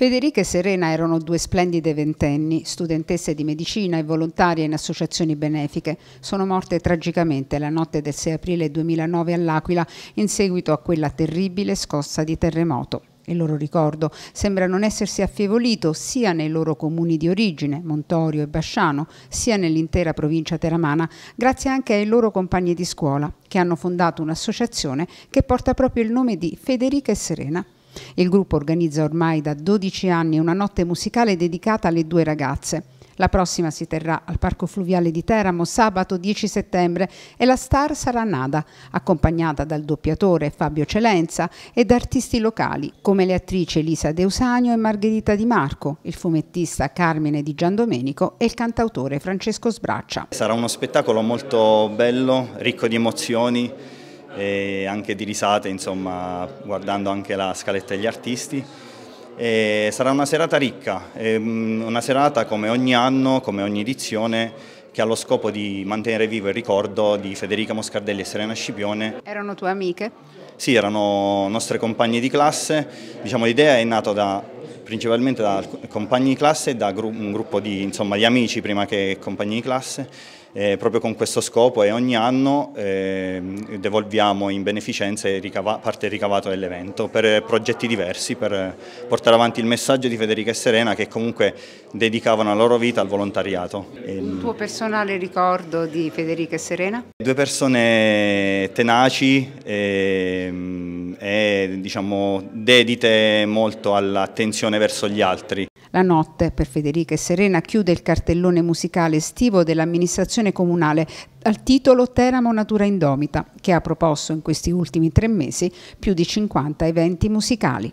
Federica e Serena erano due splendide ventenni, studentesse di medicina e volontarie in associazioni benefiche. Sono morte tragicamente la notte del 6 aprile 2009 all'Aquila in seguito a quella terribile scossa di terremoto. Il loro ricordo sembra non essersi affievolito sia nei loro comuni di origine, Montorio e Basciano, sia nell'intera provincia teramana, grazie anche ai loro compagni di scuola, che hanno fondato un'associazione che porta proprio il nome di Federica e Serena. Il gruppo organizza ormai da 12 anni una notte musicale dedicata alle due ragazze. La prossima si terrà al Parco Fluviale di Teramo sabato 10 settembre e la star sarà Nada, accompagnata dal doppiatore Fabio Celenza e da artisti locali come le attrici Elisa Deusanio e Margherita Di Marco, il fumettista Carmine Di Giandomenico e il cantautore Francesco Sbraccia. Sarà uno spettacolo molto bello, ricco di emozioni e anche di risate, insomma, guardando anche la scaletta degli artisti. E sarà una serata ricca, mm, una serata come ogni anno, come ogni edizione, che ha lo scopo di mantenere vivo il ricordo di Federica Moscardelli e Serena Scipione. Erano tue amiche? Sì, erano nostre compagne di classe. Diciamo, l'idea è nata da principalmente da compagni di classe e da un gruppo di, insomma, di amici prima che compagni di classe, eh, proprio con questo scopo e ogni anno eh, devolviamo in beneficenza ricava parte ricavata dell'evento per progetti diversi, per portare avanti il messaggio di Federica e Serena che comunque dedicavano la loro vita al volontariato. Un ehm, tuo personale ricordo di Federica e Serena? Due persone tenaci. Eh, diciamo, dedite molto all'attenzione verso gli altri. La notte per Federica e Serena chiude il cartellone musicale estivo dell'amministrazione comunale al titolo Teramo Natura Indomita, che ha proposto in questi ultimi tre mesi più di 50 eventi musicali.